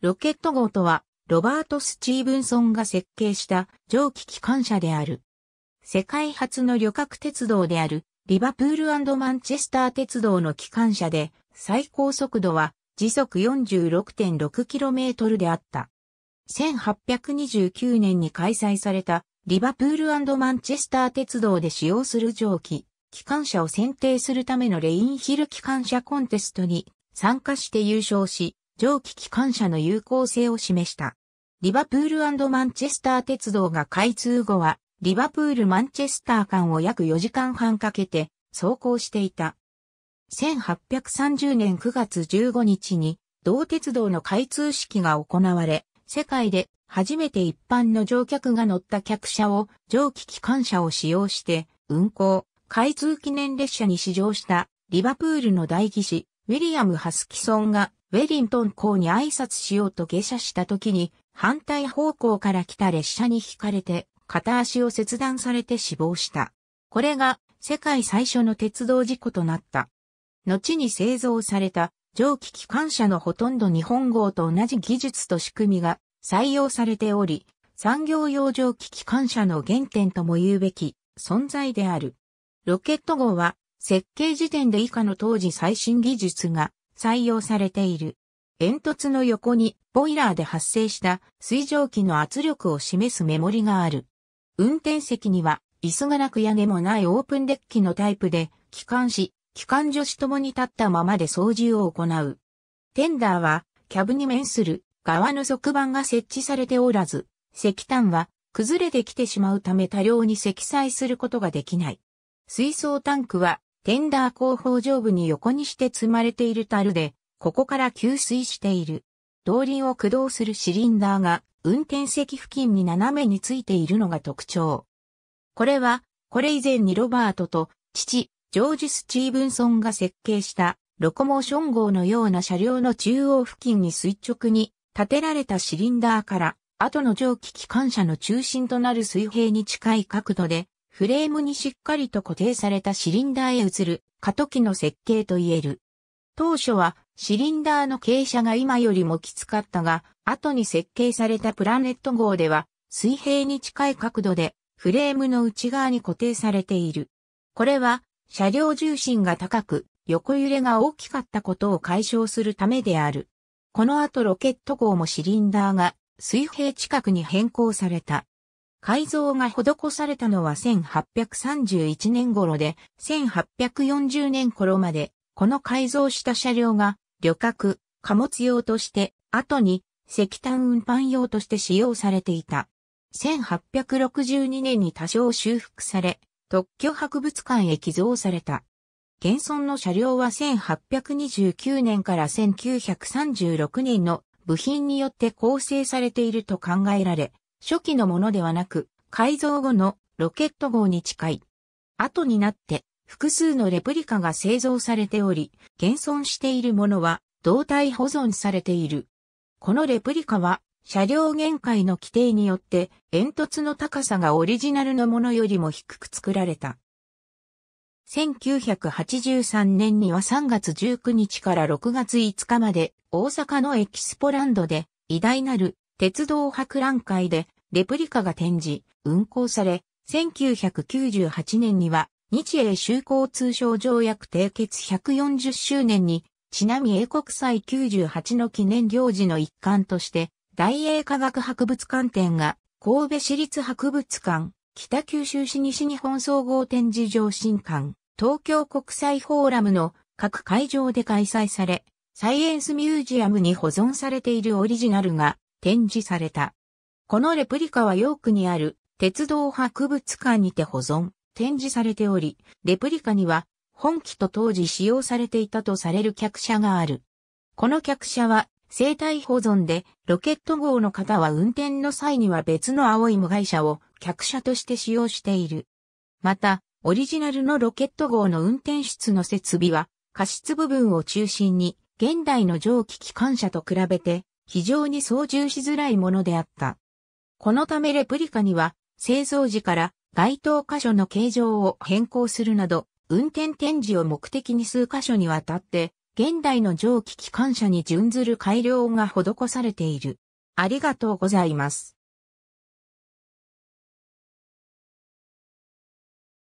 ロケット号とは、ロバート・スチーブンソンが設計した蒸気機関車である。世界初の旅客鉄道である、リバプールマンチェスター鉄道の機関車で、最高速度は時速 46.6km であった。1829年に開催されたリバプールマンチェスター鉄道で使用する蒸気、機関車を選定するためのレインヒル機関車コンテストに参加して優勝し、蒸気機関車の有効性を示した。リバプールマンチェスター鉄道が開通後は、リバプールマンチェスター間を約4時間半かけて走行していた。1830年9月15日に、同鉄道の開通式が行われ、世界で初めて一般の乗客が乗った客車を蒸気機関車を使用して運行、開通記念列車に試乗したリバプールの大技士ウィリアム・ハスキソンがウェリントン港に挨拶しようと下車した時に、反対方向から来た列車に引かれて、片足を切断されて死亡した。これが世界最初の鉄道事故となった。後に製造された蒸気機関車のほとんど日本号と同じ技術と仕組みが採用されており、産業用蒸気機関車の原点とも言うべき存在である。ロケット号は設計時点で以下の当時最新技術が採用されている。煙突の横にボイラーで発生した水蒸気の圧力を示すメモリがある。運転席には椅子がなく屋根もないオープンデッキのタイプで、機関士、機関助手ともに立ったままで操縦を行う。テンダーはキャブに面する側の側板が設置されておらず、石炭は崩れてきてしまうため多量に積載することができない。水槽タンクはテンダー後方上部に横にして積まれている樽で、ここから給水している。動輪を駆動するシリンダーが運転席付近に斜めについているのが特徴。これは、これ以前にロバートと父、ジョージ・スチーブンソンが設計したロコモーション号のような車両の中央付近に垂直に立てられたシリンダーから後の蒸気機関車の中心となる水平に近い角度でフレームにしっかりと固定されたシリンダーへ移る過渡期の設計と言える。当初はシリンダーの傾斜が今よりもきつかったが、後に設計されたプラネット号では水平に近い角度でフレームの内側に固定されている。これは車両重心が高く横揺れが大きかったことを解消するためである。この後ロケット号もシリンダーが水平近くに変更された。改造が施されたのは1831年頃で、1840年頃まで、この改造した車両が、旅客、貨物用として、後に石炭運搬用として使用されていた。1862年に多少修復され、特許博物館へ寄贈された。現存の車両は1829年から1936年の部品によって構成されていると考えられ、初期のものではなく、改造後のロケット号に近い。後になって複数のレプリカが製造されており、現存しているものは胴体保存されている。このレプリカは車両限界の規定によって煙突の高さがオリジナルのものよりも低く作られた。1983年には3月19日から6月5日まで大阪のエキスポランドで偉大なる鉄道博覧会でレプリカが展示、運行され、1998年には日英修好通商条約締結140周年に、ちなみ英国祭98の記念行事の一環として、大英科学博物館展が神戸市立博物館、北九州市西日本総合展示場新館、東京国際フォーラムの各会場で開催され、サイエンスミュージアムに保存されているオリジナルが展示された。このレプリカはヨークにある鉄道博物館にて保存、展示されており、レプリカには本機と当時使用されていたとされる客車がある。この客車は生体保存でロケット号の方は運転の際には別の青い無害車を客車として使用している。また、オリジナルのロケット号の運転室の設備は、過失部分を中心に、現代の蒸気機関車と比べて非常に操縦しづらいものであった。このためレプリカには製造時から該当箇所の形状を変更するなど、運転展示を目的に数箇所にわたって、現代の蒸気機関車に準ずる改良が施されている。ありがとうございます。